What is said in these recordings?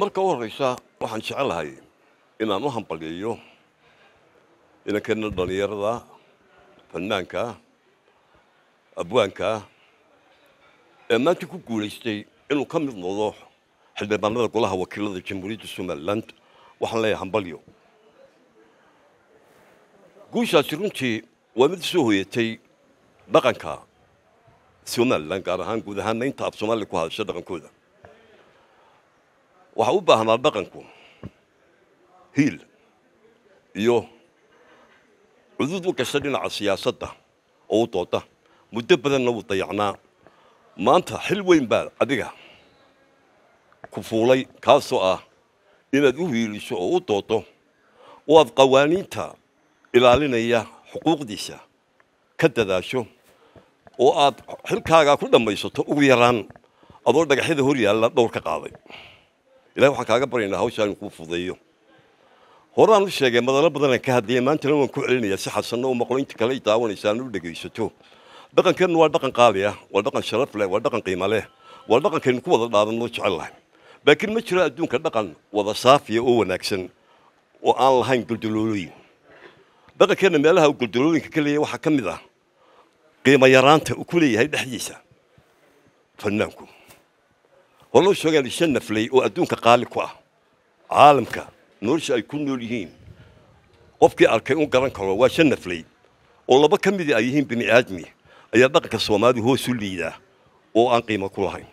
marka u horreysa waxaan jecelahay inaan u hambaliyo inankeena dhallinyarada fannaanka abwaanka ee maanta ku guulaystay inuu ka mid noqdo xildhibaanada golaha wakiilada jamhuuriyadda somaliland waxaan leeyahay hambalyo guushaasi runtii waa mid soo hoyatay dhaqanka somaliland gaar ahaan guud ahaanna inta af soomaaliya ku hadasha dhaqankooda waxaa u baahnaa dhaqanku hiil iyo cudud u gasha dhinaca siyaasadda oo u dooda muddo badanna wuu dayacnaa maanta xil weyn baad adiga ku fuulay kaasoo ah inaad u hiiliso oo u doodo oo aad qawaaniinta ilaalinaya xuquuqdiisa ka dadaasho oo aad xilkaagaa ku dhammaysato ugu yaraan adoo dhagaxyada hor yaalla dhowr ka qaaday ilahi waxaan kaaga baryaynaa hawsha in kuu fudeeyo horaan u sheegay madalo badanaan ka hadliyay maantana waan ku celinayaa si xasanno u maqlo inta kale daawanaysaan u dhegaysato dhaqankeennu waa dhaqan qaali ah waa dhaqan sharaf leh waa dhaqan qiima leh waa dhaqankaynu ku wada dhaadanno jecel lahay laakiin ma jiro adduunka dhaqan wada saafiya oo wanaagsan oo aan lahayn guldulooyin dhaqankeenna meelaha uu guldulooyinka ka leeyahy waxaa ka mid ah qiimo yaraanta uu ku leeyahay dhexdiisa fanaanku walou sheegaan shan naflay oo adduunka qaali ku ah caalamka nolosha ay ku nool yihiin qofkii arkay un garan karo waa shan naflay oo laba ka midii ay yihiin bini aadmi ayaa dhaqanka soomaalidu hoos u liidaa oo aan qiimo ku lahayn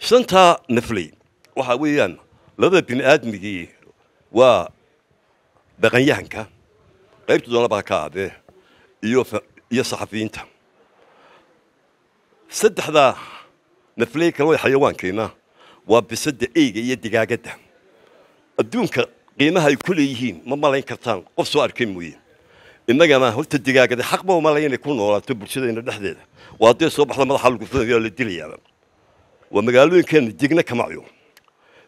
shantaa naflay waxa weeyaan labada bini aadmigii waa dhaqanyahanka qaybta doonabaa ka aadee iyo iyo saxafiyiinta saddexdaa nafleeykan way xayawaankiina waa bisada eyga iyo digaagadda adduunka qiimaha ay ku leeyihiin ma malayn kartaan qof soo arkay mooye innagana horta digaagada xaq ma malay inay ku noolaato bulshadayna dhexdeeda waa hadday soo baxda madaxa lagu fudanaya la dilayaaba waa magaalooyinkeena digna kamacyo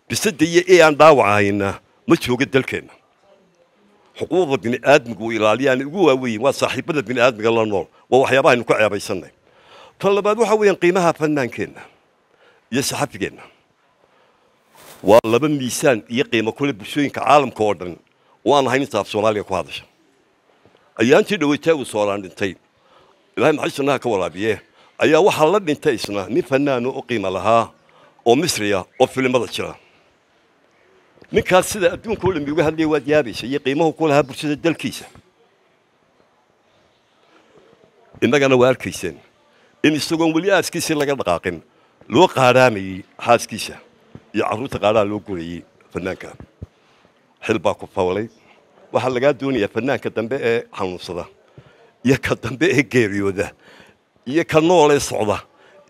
bisada iyo e aan dhaawacahayna ma jooga dalkeenna xuquuqda bini'aadmigu ilaaliyaana ugu waaweyn waa saaxiibada bini'aadmiga la nool waa waxyaabaha aynu ka ceebaysannay tan labaad waxa weeyaan qiimaha fannaankeenna iyo saxafigeenna waa laba miisaan iyo qiimo kule bulshooyinka caalamka oo dhan oo aan ahayn inta af ku hadasha ayaantii dhawaytaagu sooraan soo ilaahay maxay sunnaha ka waraabiye ayaa waxaa la dhintay isna nin fanaano u qiimo lahaa oo misriya oo filimada jira ninkaas sida adduunka oo dhami uga hadlaya waad yaabaysa iyo qiimahu ku lahaa bulshada dalkiisa innagana waa arkayseen in isagoon weli aaskiisii laga dhaqaaqin loo qaadhaamayey haaskiisa iyo caruurta qaadhaha loo gurayey fanaanka xil baa ku fawlay waxaa lagaa doonayaa fanaanka dambe ee xanuunsada iyo ka dambe ee geeriyooda iyo ka noolee socda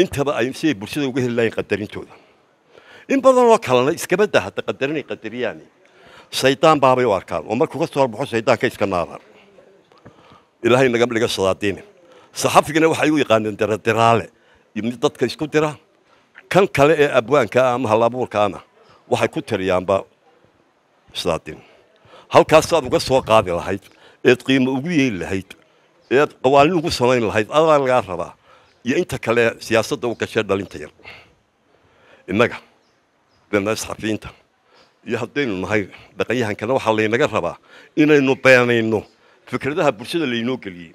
intaba ay siday bulshada uga heli lahayn qadarintooda in badanoo kalena iskaba daa hadda qadarinay qadariyaan shaydaan baabay u arkaan oo markuu ka soo arbaxo shaydaanka iska naaraan ilaahay naga dhiga shadaadiine saxafigana waxay u yaqaaneen daradiraale mid dadka isku dira kan kale ee abwaanka ama halabuurkaana waxay ku tiriyaanba shaadin halkaasaad uga soo qaadi lahayd eed qiimo ugu yeeli lahayd eed qawaalin ugu samayn lahayd adaa lagaa rabaa iyo inta kale siyaasadda u gashee dhalinta yar innaga benaisxafiinta iyo haddaynu nahay dhaqanyahankana waxaa laynaga rabaa inaynu beenayno fikradaha bulshada laynoo geliyey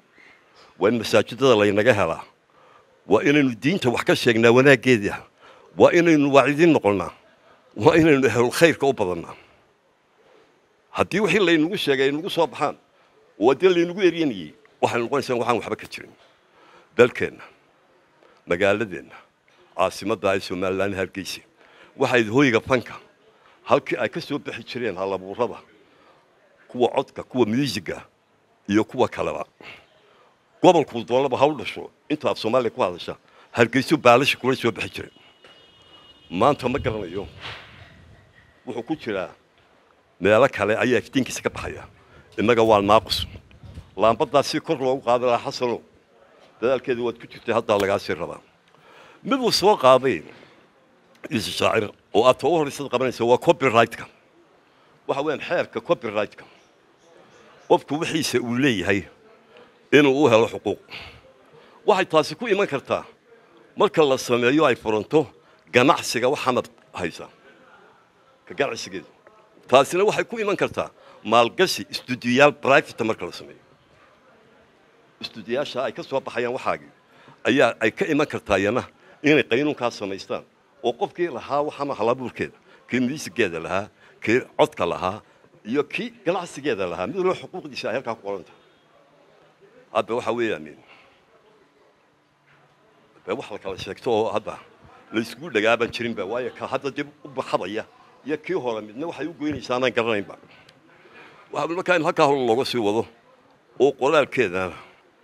waa in masaajidada laynaga helaa waa inaynu diinta wax ka sheegnaa wanaaggeedii ah waa inaynu waacidiin noqonnaa waa inaynu ahlulkhayrka u badannaa haddii wixii laynagu sheegay ay nagu soo baxaan oo haddii laynagu eryanayey waxay noqonaysaa waxaan waxba ka jirin dalkeenna magaaladeenna caasimadda ay somalilan hargeysa waxay hoyga fanka halkii ay ka soo bixi jireen halabuurada kuwa codka kuwa muusiga iyo kuwa kaleba gobolku doonaba ha u dhasho intaad soomaaliya ku hadasha hargeyso baalasha kula soo bixi jireen maanta ma garanayo wuxuu ku jiraa meelo kale ayaa iftiinkiisa ka baxaya innaga waa naaqus laambadaa si kor loogu qaada lahaa xasano dadaalkeedu waad ku jirtay haddaa lagaa sii rabaa miduu soo qaaday isu shaacir oo aad toogu u qabanaysa waa copyrightka waxa weyaan xeerka copyrightka qofku wixiisa uu leeyahay inuu u helo xuquuq waxay taasi ku iman kartaa marka la sameeyo ay furanto ganacsiga waxaanad haysaa ka ganacsigeeda taasina waxay ku iman kartaa maalgashi studiyaal private marka la sameeyo studiyaasha ay ka soo baxayaan waxaagii ayaa ay ka iman kartaa yana inay qaynuunkaas samaystaan oo qofkii lahaa waxama halabuurkeeda kii miisigeeda lahaa kii codka lahaa iyo kii ganacsigeeda lahaa mid walba xuquuqdiisa ay halkaa ku qoran hadda waxa weeyaan de wax la kala sheegto oo hadda la isgu dhagaaba jirinba waayo ka hadda dib u baxabaya iyo kii hore midna waxay u goynaysaa anaan garanaynba waxaa markaa in halkaa hore looga sii wado oo qoraalkeedana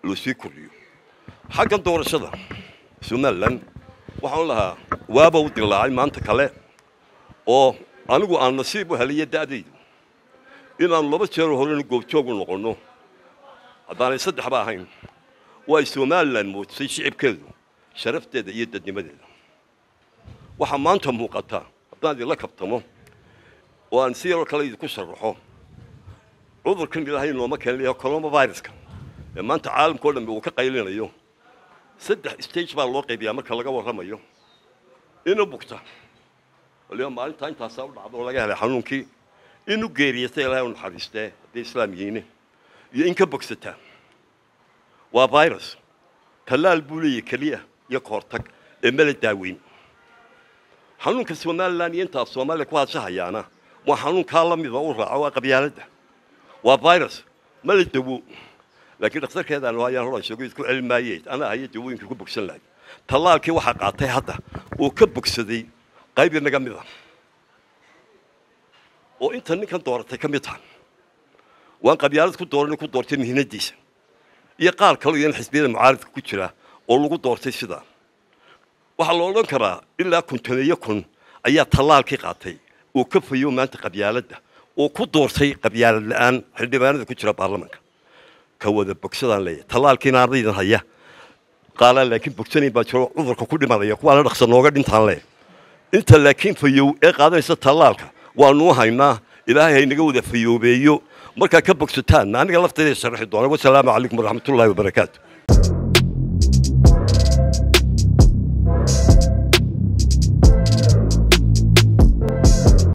loo sii kordhiyo xagga doorashada somalilan waxaan lahaa waaba u dilaacay maanta kale oo anigu aan nasiib u heliya da'daydu inaannu laba jeer horenu goobjoog u noqonno haddaanay saddexba ahayn waa ay somalilan muujisay shicibkeedu sharafteeda iyo dadnimadeeda waxaa maanta muuqata haddaan idinla kabtamo oo aan si yaroo kale idinku sharaxo cudurkan ilaahay nooma keenaya coronaviruska ee maanta caalamka o dhambe uu ka qaylinayo saddex stage baa loo qaybiyaa marka laga warramayo inu bugta waliba maalintaa intaasaa u dhacdo oo laga helay xanuunkii inu geeriyata ilahay u naxariistee hadday islaam yihiine iyo in ka bogsataa waa virus tallaal buu leeyahy keliya iyo kahortag ee mala daaweyn xanuunka somalilan iyo intaas soomaalida ku hadsahayaana waa xanuunkaa la mid oo u raaco waa qabyaaladda waa virus ma la dawo laakiin dhakhtarkeedaan hayaan horan sheego isku celin maayey anaa haya dawooyinkii ku bogsan lahay tallaalkii waxaa qaatay hadda uu ka bogsaday qayb inaga mid ah oo inta ninkan dooratay ka mid taha waan qabyaalad ku dooran ku doortay mihinadiisa iyo qaar kaleo yan xisbiyada mucaaridka ku jira oo lagu doortay sidaa waxaa la odhan karaa ilaa kuntomeeyo kun ayaa tallaalkii qaatay uu ka fayo maanta qabyaaladda oo ku doortay qabyaalad la-aan xildhibaanada ku jira baarlamanka ka wada bogsadaan leeyahay tallaalkiina ardaydan haya qaalaan laakiin bogsanayn baa jiro cudurka ku dhimanaya kuwaana dhaqsa nooga dhintaan le inta laakiin fayow ee qaadanaysa tallaalka waanuu haynaa ilaahay haynaga wada fayoobeeyo markaa ka bogsataan aniga laftayda sharaxi doona wasalaamu calaykum waraxmatullahi wabarakaatu